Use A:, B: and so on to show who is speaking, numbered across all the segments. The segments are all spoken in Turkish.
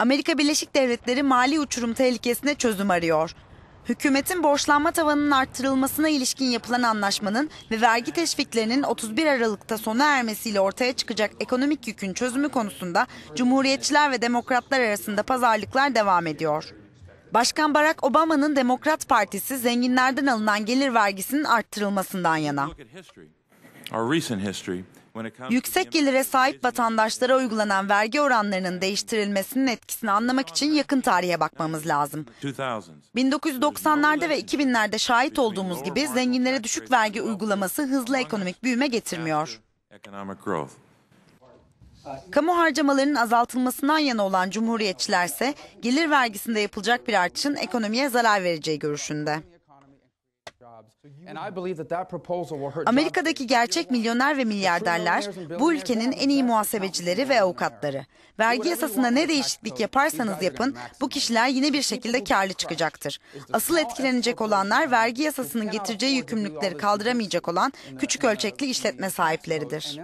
A: Amerika Birleşik Devletleri mali uçurum tehlikesine çözüm arıyor. Hükümetin borçlanma tavanının arttırılmasına ilişkin yapılan anlaşmanın ve vergi teşviklerinin 31 Aralık'ta sona ermesiyle ortaya çıkacak ekonomik yükün çözümü konusunda Cumhuriyetçiler ve Demokratlar arasında pazarlıklar devam ediyor. Başkan Barack Obama'nın Demokrat Partisi zenginlerden alınan gelir vergisinin arttırılmasından yana. Yüksek gelire sahip vatandaşlara uygulanan vergi oranlarının değiştirilmesinin etkisini anlamak için yakın tarihe bakmamız lazım. 1990'larda ve 2000'lerde şahit olduğumuz gibi zenginlere düşük vergi uygulaması hızlı ekonomik büyüme getirmiyor. Kamu harcamalarının azaltılmasından yana olan cumhuriyetçilerse gelir vergisinde yapılacak bir artışın ekonomiye zarar vereceği görüşünde. Amerika'daki gerçek milyoner ve milyarderler bu ülkenin en iyi muhasebecileri ve avukatları. Vergi yasasında ne değişiklik yaparsanız yapın bu kişiler yine bir şekilde karlı çıkacaktır. Asıl etkilenecek olanlar vergi yasasının getireceği yükümlülükleri kaldıramayacak olan küçük ölçekli işletme sahipleridir.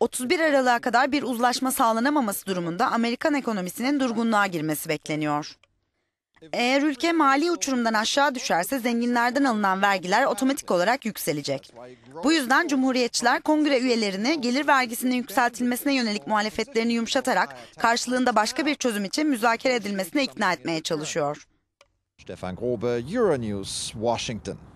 A: 31 Aralık'a kadar bir uzlaşma sağlanamaması durumunda Amerikan ekonomisinin durgunluğa girmesi bekleniyor. Eğer ülke mali uçurumdan aşağı düşerse zenginlerden alınan vergiler otomatik olarak yükselecek. Bu yüzden Cumhuriyetçiler kongre üyelerini gelir vergisinin yükseltilmesine yönelik muhalefetlerini yumuşatarak karşılığında başka bir çözüm için müzakere edilmesine ikna etmeye çalışıyor. Stefan Grobe, Euronews, Washington.